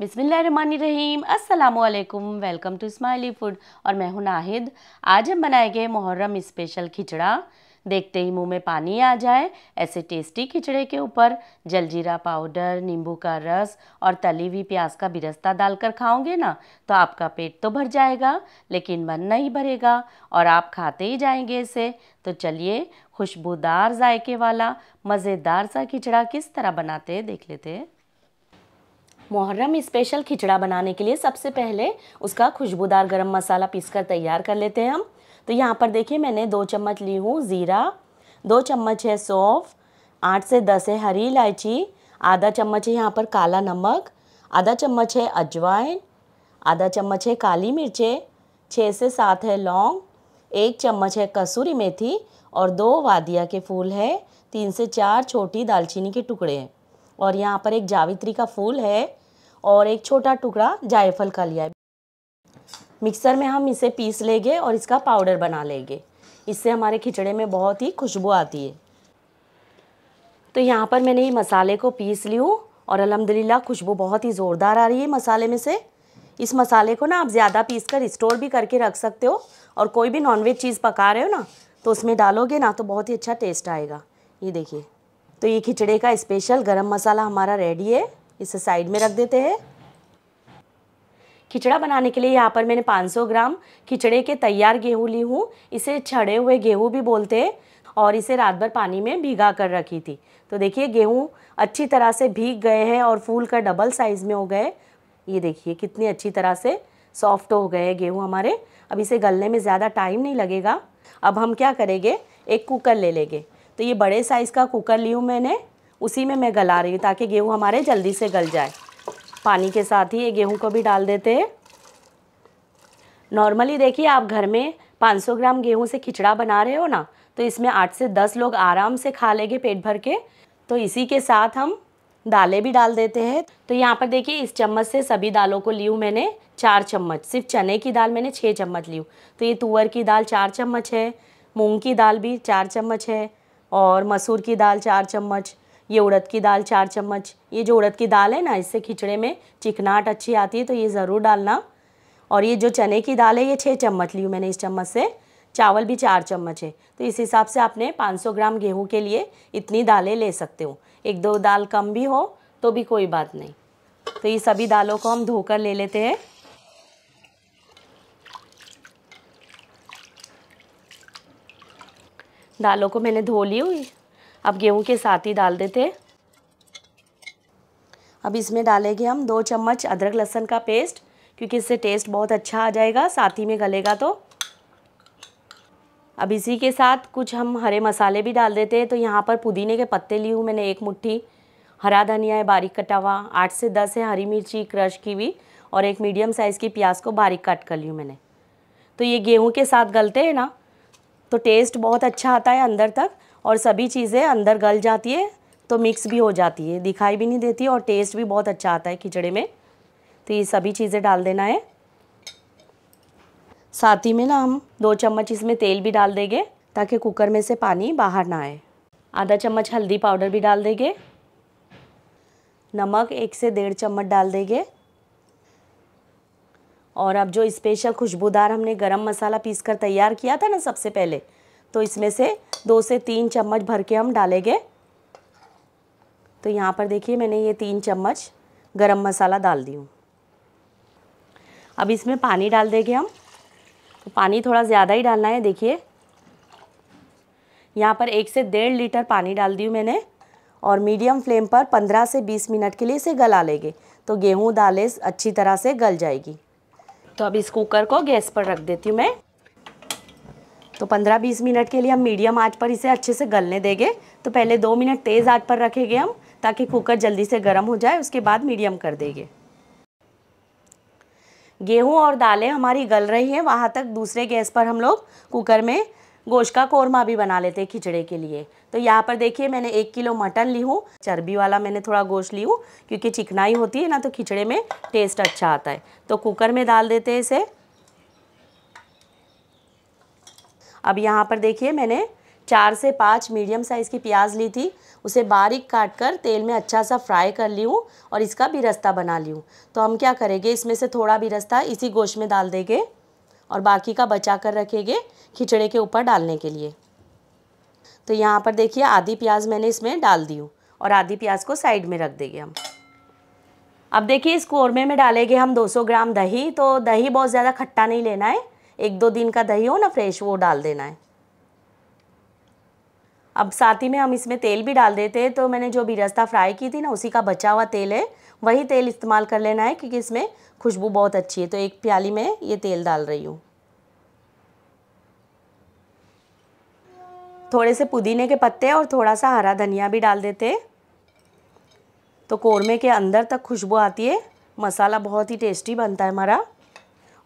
बिसमीम अस्सलाम welcome to smiley food और मैं हूं नाहिद आज हम बनाएंगे मुहर्रम स्पेशल खिचड़ा देखते ही मुंह में पानी आ जाए ऐसे टेस्टी खिचड़े के ऊपर जलजीरा पाउडर नींबू का रस और तली हुई प्याज का बिरस्ता डालकर खाओगे ना तो आपका पेट तो भर जाएगा लेकिन मन नहीं भरेगा और आप खाते ही जाएंगे इसे तो चलिए खुशबूदार जायके वाला मज़ेदार सा खिचड़ा किस तरह बनाते हैं देख लेते हैं मुहर्रम स्पेशल खिचड़ा बनाने के लिए सबसे पहले उसका खुशबूदार गरम मसाला पीसकर तैयार कर लेते हैं हम तो यहाँ पर देखिए मैंने दो चम्मच ली हूँ ज़ीरा दो चम्मच है सौंफ आठ से दस है हरी इलायची आधा चम्मच है यहाँ पर काला नमक आधा चम्मच है अजवाइन आधा चम्मच है काली मिर्चें छः से सात है लौंग एक चम्मच है कसूरी मेथी और दो वादिया के फूल है तीन से चार छोटी दालचीनी के टुकड़े हैं और यहाँ पर एक जावित्री का फूल है और एक छोटा टुकड़ा जायफल का लिया है मिक्सर में हम इसे पीस लेंगे और इसका पाउडर बना लेंगे इससे हमारे खिचड़े में बहुत ही खुशबू आती है तो यहाँ पर मैंने ये मसाले को पीस ली हूँ और अलहमदिल्ला खुशबू बहुत ही ज़ोरदार आ रही है मसाले में से इस मसाले को ना आप ज़्यादा पीस कर स्टोर भी करके रख सकते हो और कोई भी नॉनवेज चीज़ पका रहे हो ना तो उसमें डालोगे ना तो बहुत ही अच्छा टेस्ट आएगा ये देखिए तो ये खिचड़े का स्पेशल गरम मसाला हमारा रेडी है इसे साइड में रख देते हैं खिचड़ा बनाने के लिए यहाँ पर मैंने 500 ग्राम खिचड़े के तैयार गेहूँ ली हूँ इसे छड़े हुए गेहूँ भी बोलते हैं और इसे रात भर पानी में भिगा कर रखी थी तो देखिए गेहूँ अच्छी तरह से भीग गए हैं और फूल कर डबल साइज़ में हो गए ये देखिए कितनी अच्छी तरह से सॉफ्ट हो गए गेहूँ हमारे अब इसे गलने में ज़्यादा टाइम नहीं लगेगा अब हम क्या करेंगे एक कुकर ले लेंगे तो ये बड़े साइज़ का कुकर ली हूँ मैंने उसी में मैं गला रही हूँ ताकि गेहूँ हमारे जल्दी से गल जाए पानी के साथ ही ये गेहूँ को भी डाल देते हैं नॉर्मली देखिए आप घर में 500 ग्राम गेहूँ से खिचड़ा बना रहे हो ना तो इसमें आठ से दस लोग आराम से खा लेंगे पेट भर के तो इसी के साथ हम दालें भी डाल देते हैं तो यहाँ पर देखिए इस चम्मच से सभी दालों को ली हूँ मैंने चार चम्मच सिर्फ चने की दाल मैंने छः चम्मच ली हूँ तो ये तुअर की दाल चार चम्मच है मूँग की दाल भी चार चम्मच है और मसूर की दाल चार चम्मच ये उड़द की दाल चार चम्मच ये जो उड़द की दाल है ना इससे खिचड़े में चिकनाहट अच्छी आती है तो ये ज़रूर डालना और ये जो चने की दाल है ये छः चम्मच ली हूँ मैंने इस चम्मच से चावल भी चार चम्मच है तो इस हिसाब से आपने 500 ग्राम गेहूँ के लिए इतनी दालें ले सकते हो एक दो दाल कम भी हो तो भी कोई बात नहीं तो ये सभी दालों को हम धोकर ले लेते हैं दालों को मैंने धो ली हुई अब गेहूं के साथ ही डाल देते अब इसमें डालेंगे हम दो चम्मच अदरक लहसन का पेस्ट क्योंकि इससे टेस्ट बहुत अच्छा आ जाएगा साथ ही में गलेगा तो अब इसी के साथ कुछ हम हरे मसाले भी डाल देते हैं तो यहाँ पर पुदीने के पत्ते ली हूँ मैंने एक मुट्ठी हरा धनिया है बारीक कटा हुआ आठ से दस है हरी मिर्ची क्रश की हुई और एक मीडियम साइज़ की प्याज को बारीक काट कर ली हूँ मैंने तो ये गेहूं के साथ गलते हैं ना तो टेस्ट बहुत अच्छा आता है अंदर तक और सभी चीज़ें अंदर गल जाती है तो मिक्स भी हो जाती है दिखाई भी नहीं देती और टेस्ट भी बहुत अच्छा आता है खिचड़े में तो ये सभी चीज़ें डाल देना है साथ ही में ना हम दो चम्मच इसमें तेल भी डाल देंगे ताकि कुकर में से पानी बाहर ना आए आधा चम्मच हल्दी पाउडर भी डाल देंगे नमक एक से डेढ़ चम्मच डाल देंगे और अब जो स्पेशल खुशबूदार हमने गरम मसाला पीस कर तैयार किया था ना सबसे पहले तो इसमें से दो से तीन चम्मच भर के हम डालेंगे तो यहाँ पर देखिए मैंने ये तीन चम्मच गरम मसाला डाल दी हूँ अब इसमें पानी डाल देंगे हम तो पानी थोड़ा ज़्यादा ही डालना है देखिए यहाँ पर एक से डेढ़ लीटर पानी डाल दी मैंने और मीडियम फ्लेम पर 15 से 20 मिनट के लिए इसे गला लेंगे तो गेहूँ दालें अच्छी तरह से गल जाएगी तो अब इस कुकर को गैस पर रख देती हूँ मैं तो 15-20 मिनट के लिए हम मीडियम आंच पर इसे अच्छे से गलने देंगे तो पहले दो मिनट तेज़ आंच पर रखेंगे हम ताकि कुकर जल्दी से गर्म हो जाए उसके बाद मीडियम कर देंगे गेहूँ और दालें हमारी गल रही हैं वहाँ तक दूसरे गैस पर हम लोग कुकर में गोश्त का कोरमा भी बना लेते हैं खिचड़े के लिए तो यहाँ पर देखिए मैंने एक किलो मटन ली हूँ चर्बी वाला मैंने थोड़ा गोश्त ली हूँ क्योंकि चिकनाई होती है ना तो खिचड़े में टेस्ट अच्छा आता है तो कुकर में डाल देते हैं इसे अब यहाँ पर देखिए मैंने चार से पाँच मीडियम साइज़ की प्याज ली थी उसे बारीक काट कर तेल में अच्छा सा फ्राई कर ली हूँ और इसका बिरस्ता बना ली हूँ तो हम क्या करेंगे इसमें से थोड़ा बिरस्ता इसी गोश्त में डाल देंगे और बाकी का बचा कर रखेंगे खिचड़े के ऊपर डालने के लिए तो यहाँ पर देखिए आधी प्याज मैंने इसमें डाल दी हूँ और आधी प्याज को साइड में रख देंगे हम अब देखिए इस कौरमे में डालेंगे हम 200 ग्राम दही तो दही बहुत ज़्यादा खट्टा नहीं लेना है एक दो दिन का दही हो ना फ्रेश वो डाल देना है अब साथ ही में हम इसमें तेल भी डाल देते हैं तो मैंने जो बिरस्ता फ्राई की थी ना उसी का बचा हुआ तेल है वही तेल इस्तेमाल कर लेना है क्योंकि इसमें खुशबू बहुत अच्छी है तो एक प्याली में ये तेल डाल रही हूँ थोड़े से पुदीने के पत्ते और थोड़ा सा हरा धनिया भी डाल देते तो कौरमे के अंदर तक खुशबू आती है मसाला बहुत ही टेस्टी बनता है हमारा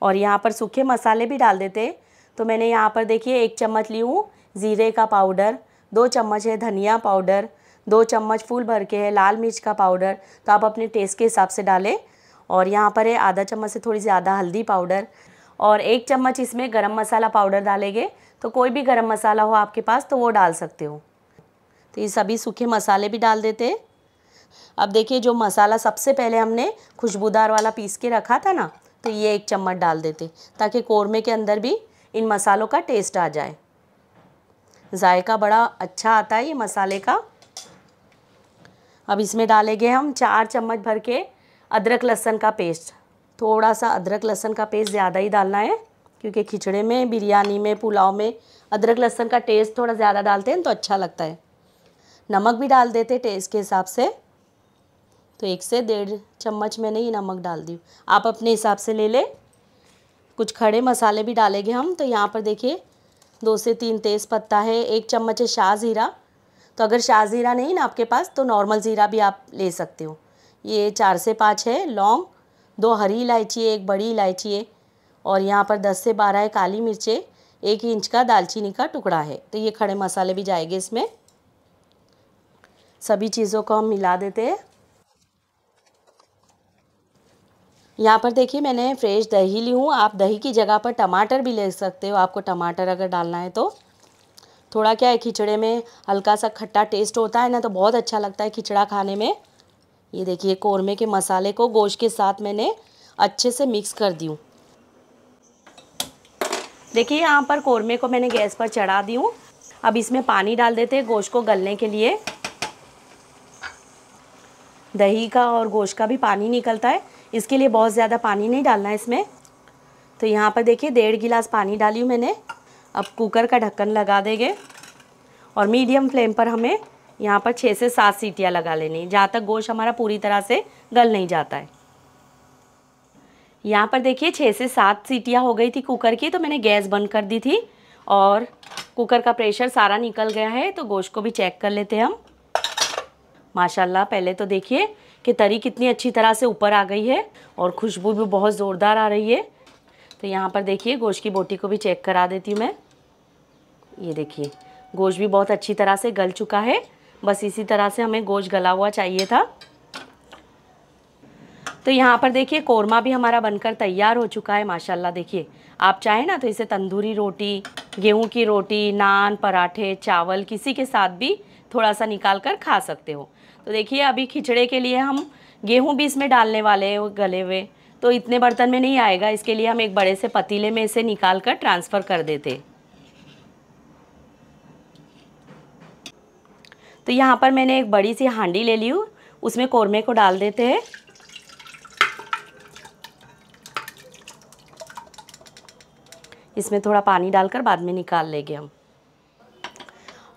और यहाँ पर सूखे मसाले भी डाल देते तो मैंने यहाँ पर देखिए एक चम्मच ली हूँ ज़ीरे का पाउडर दो चम्मच है धनिया पाउडर दो चम्मच फूल भर के है लाल मिर्च का पाउडर तो आप अपने टेस्ट के हिसाब से डालें और यहाँ पर है आधा चम्मच से थोड़ी ज़्यादा हल्दी पाउडर और एक चम्मच इसमें गरम मसाला पाउडर डालेंगे तो कोई भी गरम मसाला हो आपके पास तो वो डाल सकते हो तो ये सभी सूखे मसाले भी डाल देते अब देखिए जो मसाला सबसे पहले हमने खुशबूदार वाला पीस के रखा था ना तो ये एक चम्मच डाल देते ताकि कौरमे के अंदर भी इन मसालों का टेस्ट आ जाए जायका बड़ा अच्छा आता है ये मसाले का अब इसमें डालेंगे हम चार चम्मच भर के अदरक लहसन का पेस्ट थोड़ा सा अदरक लहसन का पेस्ट ज़्यादा ही डालना है क्योंकि खिचड़े में बिरयानी में पुलाव में अदरक लहसन का टेस्ट थोड़ा ज़्यादा डालते हैं तो अच्छा लगता है नमक भी डाल देते टेस्ट के हिसाब से तो एक से डेढ़ चम्मच मैंने ये नमक डाल दी आप अपने हिसाब से ले लें कुछ खड़े मसाले भी डालेंगे हम तो यहाँ पर देखिए दो से तीन तेज़ पत्ता है एक चम्मच है शाह ज़ीरा तो अगर शाह ज़ीरा नहीं ना आपके पास तो नॉर्मल ज़ीरा भी आप ले सकते हो ये चार से पाँच है लौंग दो हरी इलायची एक बड़ी इलायची है और यहाँ पर दस से बारह है काली मिर्चें एक इंच का दालचीनी का टुकड़ा है तो ये खड़े मसाले भी जाएंगे इसमें सभी चीज़ों को हम मिला देते हैं यहाँ पर देखिए मैंने फ्रेश दही ली हूँ आप दही की जगह पर टमाटर भी ले सकते हो आपको टमाटर अगर डालना है तो थोड़ा क्या है खिचड़े में हल्का सा खट्टा टेस्ट होता है ना तो बहुत अच्छा लगता है खिचड़ा खाने में ये देखिए कौरमे के मसाले को गोश्त के साथ मैंने अच्छे से मिक्स कर दी हूँ देखिए यहाँ पर कौरमे को मैंने गैस पर चढ़ा दी हूँ अब इसमें पानी डाल देते हैं गोश्त को गलने के लिए दही का और गोश्त का भी पानी निकलता है इसके लिए बहुत ज़्यादा पानी नहीं डालना है इसमें तो यहाँ पर देखिए डेढ़ गिलास पानी डाली हूँ मैंने अब कुकर का ढक्कन लगा देंगे और मीडियम फ्लेम पर हमें यहाँ पर छः से सात सीटियाँ लगा लेनी जहाँ तक गोश्त हमारा पूरी तरह से गल नहीं जाता है यहाँ पर देखिए छः से सात सीटियाँ हो गई थी कुकर की तो मैंने गैस बंद कर दी थी और कुकर का प्रेशर सारा निकल गया है तो गोश को भी चेक कर लेते हैं हम माशाल्लाह पहले तो देखिए कि तरी कितनी अच्छी तरह से ऊपर आ गई है और खुशबू भी बहुत ज़ोरदार आ रही है तो यहाँ पर देखिए गोश्त की बोटी को भी चेक करा देती हूँ मैं ये देखिए गोश्त भी बहुत अच्छी तरह से गल चुका है बस इसी तरह से हमें गोश्त गला हुआ चाहिए था तो यहाँ पर देखिए कोरमा भी हमारा बनकर तैयार हो चुका है माशाल्लाह देखिए आप चाहें ना तो इसे तंदूरी रोटी गेहूं की रोटी नान पराठे चावल किसी के साथ भी थोड़ा सा निकाल कर खा सकते हो तो देखिए अभी खिचड़े के लिए हम गेहूं भी इसमें डालने वाले हैं गले हुए तो इतने बर्तन में नहीं आएगा इसके लिए हम एक बड़े से पतीले में इसे निकाल कर ट्रांसफ़र कर देते तो यहाँ पर मैंने एक बड़ी सी हांडी ले ली हूँ उसमें कौरमे को डाल देते हैं इसमें थोड़ा पानी डालकर बाद में निकाल लेंगे हम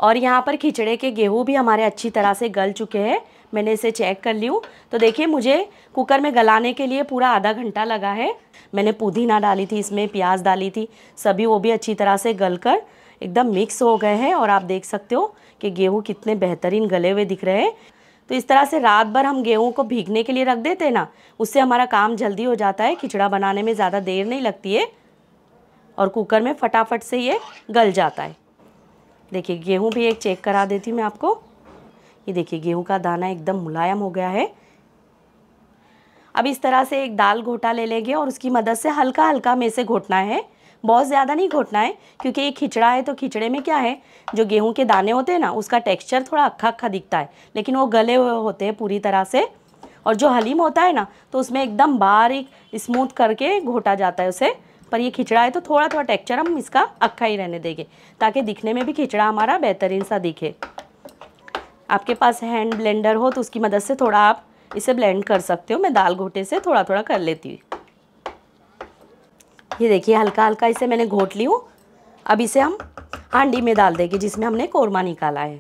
और यहाँ पर खिचड़े के गेहूँ भी हमारे अच्छी तरह से गल चुके हैं मैंने इसे चेक कर ली हूँ तो देखिए मुझे कुकर में गलाने के लिए पूरा आधा घंटा लगा है मैंने पुदीना डाली थी इसमें प्याज डाली थी सभी वो भी अच्छी तरह से गल कर एकदम मिक्स हो गए हैं और आप देख सकते हो कि गेहूँ कितने बेहतरीन गले हुए दिख रहे हैं तो इस तरह से रात भर हम गेहूँ को भीगने के लिए रख देते हैं ना उससे हमारा काम जल्दी हो जाता है खिचड़ा बनाने में ज़्यादा देर नहीं लगती है और कुकर में फटाफट से ये गल जाता है देखिए गेहूँ भी एक चेक करा देती हूँ मैं आपको ये देखिए गेहूँ का दाना एकदम मुलायम हो गया है अब इस तरह से एक दाल घोटा ले लेंगे और उसकी मदद से हल्का हल्का में से घोटना है बहुत ज़्यादा नहीं घोटना है क्योंकि ये खिचड़ा है तो खिचड़े में क्या है जो गेहूं के दाने होते हैं ना उसका टेक्सचर थोड़ा अक्खा अक्खा दिखता है लेकिन वो गले हुए होते हैं पूरी तरह से और जो हलीम होता है ना तो उसमें एकदम बारीक स्मूथ करके घोटा जाता है उसे पर ये खिचड़ा है तो थोड़ा थोड़ा टेक्चर हम इसका अक्खा ही रहने देंगे ताकि दिखने में भी खिचड़ा हमारा बेहतरीन सा दिखे आपके पास हैंड ब्लेंडर हो तो उसकी मदद से थोड़ा आप इसे ब्लेंड कर सकते हो मैं दाल घोटे से थोड़ा थोड़ा कर लेती हूँ ये देखिए हल्का हल्का इसे मैंने घोट ली हूँ अब इसे हम हांडी में डाल देंगे जिसमें हमने कौरमा निकाला है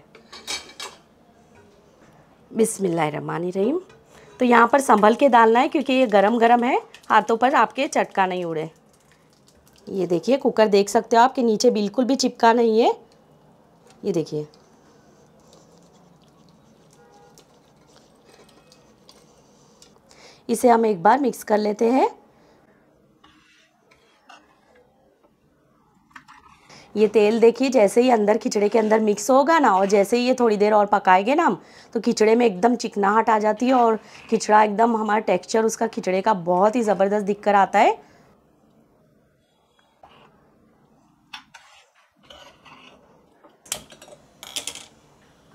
रहीम तो यहाँ पर संभल के डालना है क्योंकि ये गरम गरम है हाथों पर आपके चटका नहीं उड़े ये देखिए कुकर देख सकते हो आपके नीचे बिल्कुल भी चिपका नहीं है ये देखिए इसे हम एक बार मिक्स कर लेते हैं ये तेल देखिए जैसे ही अंदर खिचड़े के अंदर मिक्स होगा ना और जैसे ही ये थोड़ी देर और पकाएंगे ना हम तो खिचड़े में एकदम चिकनाहट आ जाती है और खिचड़ा एकदम हमारा टेक्सचर उसका खिचड़े का बहुत ही ज़बरदस्त दिख कर आता है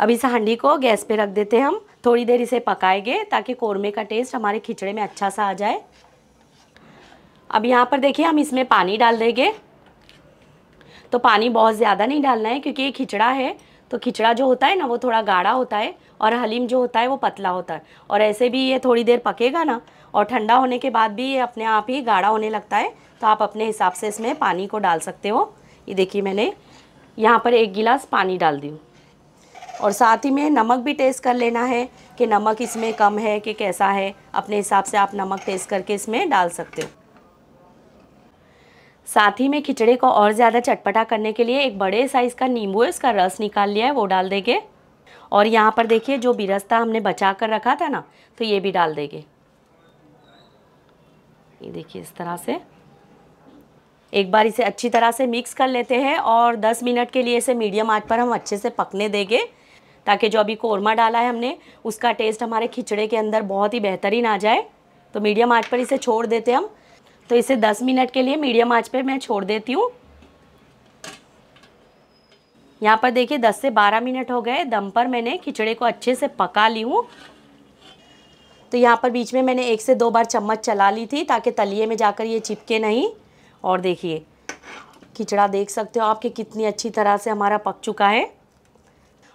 अब इस हांडी को गैस पे रख देते हैं हम थोड़ी देर इसे पकाएंगे ताकि कोरमे का टेस्ट हमारे खिचड़े में अच्छा सा आ जाए अब यहाँ पर देखिए हम इसमें पानी डाल देंगे तो पानी बहुत ज़्यादा नहीं डालना है क्योंकि ये खिचड़ा है तो खिचड़ा जो होता है ना वो थोड़ा गाढ़ा होता है और हलीम जो होता है वो पतला होता है और ऐसे भी ये थोड़ी देर पकेगा ना और ठंडा होने के बाद भी ये अपने आप ही गाढ़ा होने लगता है तो आप अपने हिसाब से इसमें पानी को डाल सकते हो ये देखिए मैंने यहाँ पर एक गिलास पानी डाल दी और साथ ही में नमक भी टेस्ट कर लेना है कि नमक इसमें कम है कि कैसा है अपने हिसाब से आप नमक टेस्ट करके इसमें डाल सकते हो साथ ही में खिचड़े को और ज़्यादा चटपटा करने के लिए एक बड़े साइज़ का नींबू है उसका रस निकाल लिया है वो डाल देंगे और यहाँ पर देखिए जो बिरस्ता हमने बचा कर रखा था ना तो ये भी डाल देंगे ये देखिए इस तरह से एक बार इसे अच्छी तरह से मिक्स कर लेते हैं और 10 मिनट के लिए इसे मीडियम आंच पर हम अच्छे से पकने देंगे ताकि जो अभी कोरमा डाला है हमने उसका टेस्ट हमारे खिचड़े के अंदर बहुत ही बेहतरीन आ जाए तो मीडियम आंच पर इसे छोड़ देते हम तो इसे 10 मिनट के लिए मीडियम आंच पे मैं छोड़ देती हूँ यहाँ पर देखिए 10 से 12 मिनट हो गए दम पर मैंने खिचड़े को अच्छे से पका ली हूँ तो यहाँ पर बीच में मैंने एक से दो बार चम्मच चला ली थी ताकि तलिए में जाकर ये चिपके नहीं और देखिए खिचड़ा देख सकते हो आप कि कितनी अच्छी तरह से हमारा पक चुका है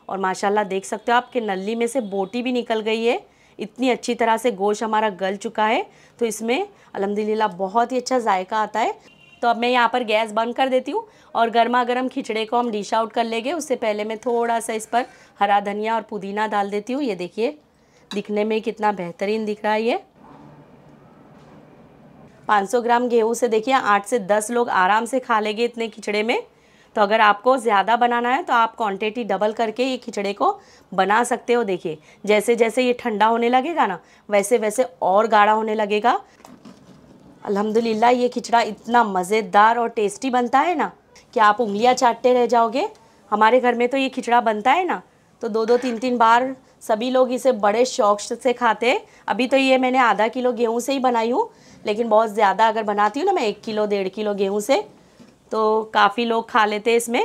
और माशाल्लाह देख सकते हो आप कि नली में से बोटी भी निकल गई है इतनी अच्छी तरह से गोश्त हमारा गल चुका है तो इसमें अलहमदिल्ला बहुत ही अच्छा जायका आता है तो अब मैं यहाँ पर गैस बंद कर देती हूँ और गर्मा गर्म खिचड़े को हम डिश आउट कर लेंगे उससे पहले मैं थोड़ा सा इस पर हरा धनिया और पुदीना डाल देती हूँ ये देखिए दिखने में कितना बेहतरीन दिख रहा है ये 500 ग्राम गेहूँ से देखिए आठ से दस लोग आराम से खा लेंगे इतने खिचड़े में तो अगर आपको ज़्यादा बनाना है तो आप क्वांटिटी डबल करके ये खिचड़े को बना सकते हो देखिए जैसे जैसे ये ठंडा होने लगेगा ना वैसे वैसे और गाढ़ा होने लगेगा अल्हम्दुलिल्लाह ये खिचड़ा इतना मज़ेदार और टेस्टी बनता है ना कि आप उंगलियाँ चाटते रह जाओगे हमारे घर में तो ये खिचड़ा बनता है ना तो दो दो तीन तीन बार सभी लोग इसे बड़े शौक से खाते अभी तो ये मैंने आधा किलो गेहूँ से ही बनाई हूँ लेकिन बहुत ज़्यादा अगर बनाती हूँ ना मैं एक किलो डेढ़ किलो गेहूँ से तो काफ़ी लोग खा लेते हैं इसमें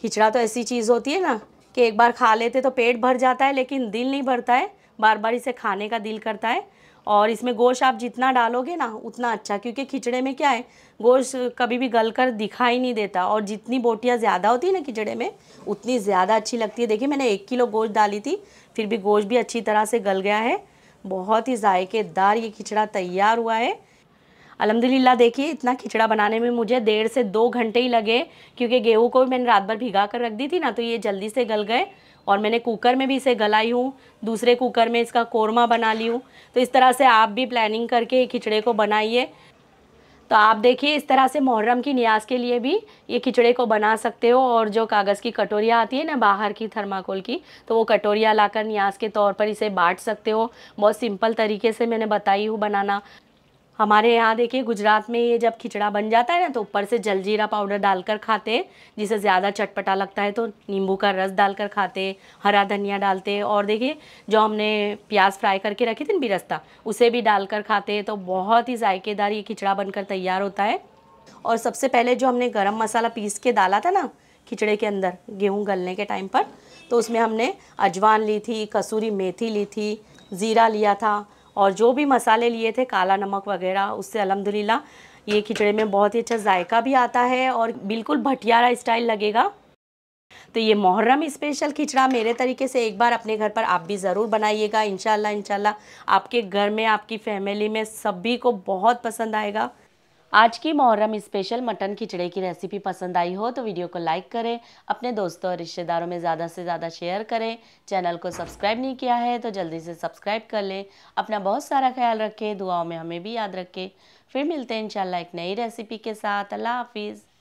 खिचड़ा तो ऐसी चीज़ होती है ना कि एक बार खा लेते तो पेट भर जाता है लेकिन दिल नहीं भरता है बार बार इसे खाने का दिल करता है और इसमें गोश्त आप जितना डालोगे ना उतना अच्छा क्योंकि खिचड़े में क्या है गोश्त कभी भी गल कर दिखाई नहीं देता और जितनी बोटियाँ ज़्यादा होती है ना खिचड़े में उतनी ज़्यादा अच्छी लगती है देखिए मैंने एक किलो गोश्त डाली थी फिर भी गोश्त भी अच्छी तरह से गल गया है बहुत ही जायकेदार ये खिचड़ा तैयार हुआ है अलहमदिल्ला देखिए इतना खिचड़ा बनाने में मुझे डेढ़ से दो घंटे ही लगे क्योंकि गेहूँ को भी मैंने रात भर भिगा कर रख दी थी ना तो ये जल्दी से गल गए और मैंने कुकर में भी इसे गलाई हूँ दूसरे कुकर में इसका कोरमा बना ली हूँ तो इस तरह से आप भी प्लानिंग करके खिचड़े को बनाइए तो आप देखिए इस तरह से मुहर्रम की न्याज के लिए भी ये खिचड़े को बना सकते हो और जो कागज़ की कटोरियाँ आती है ना बाहर की थर्माकोल की तो वो कटोरियाँ लाकर न्याज के तौर पर इसे बांट सकते हो बहुत सिंपल तरीके से मैंने बताई हूँ बनाना हमारे यहाँ देखिए गुजरात में ये जब खिचड़ा बन जाता है ना तो ऊपर से जलजीरा पाउडर डालकर खाते हैं जिसे ज़्यादा चटपटा लगता है तो नींबू का रस डालकर खाते हैं हरा धनिया डालते हैं और देखिए जो हमने प्याज फ्राई करके रखी थी ना बिरस्ता उसे भी डालकर खाते हैं तो बहुत ही जायकेदार ये खिचड़ा बनकर तैयार होता है और सबसे पहले जो हमने गर्म मसाला पीस के डाला था ना खिचड़े के अंदर गेहूँ गलने के टाइम पर तो उसमें हमने अजवान ली थी कसूरी मेथी ली थी ज़ीरा लिया था और जो भी मसाले लिए थे काला नमक वगैरह उससे अलहमदिल्ला ये खिचड़े में बहुत ही अच्छा जायका भी आता है और बिल्कुल भटियारा स्टाइल लगेगा तो ये मुहर्रम स्पेशल खिचड़ा मेरे तरीके से एक बार अपने घर पर आप भी ज़रूर बनाइएगा इन इनशाला आपके घर में आपकी फैमिली में सभी को बहुत पसंद आएगा आज की मुहर्रम स्पेशल मटन खिचड़े की रेसिपी पसंद आई हो तो वीडियो को लाइक करें अपने दोस्तों और रिश्तेदारों में ज़्यादा से ज़्यादा शेयर करें चैनल को सब्सक्राइब नहीं किया है तो जल्दी से सब्सक्राइब कर लें अपना बहुत सारा ख्याल रखें दुआओं में हमें भी याद रखें फिर मिलते हैं इंशाल्लाह एक नई रेसिपी के साथ अल्लाह हाफिज़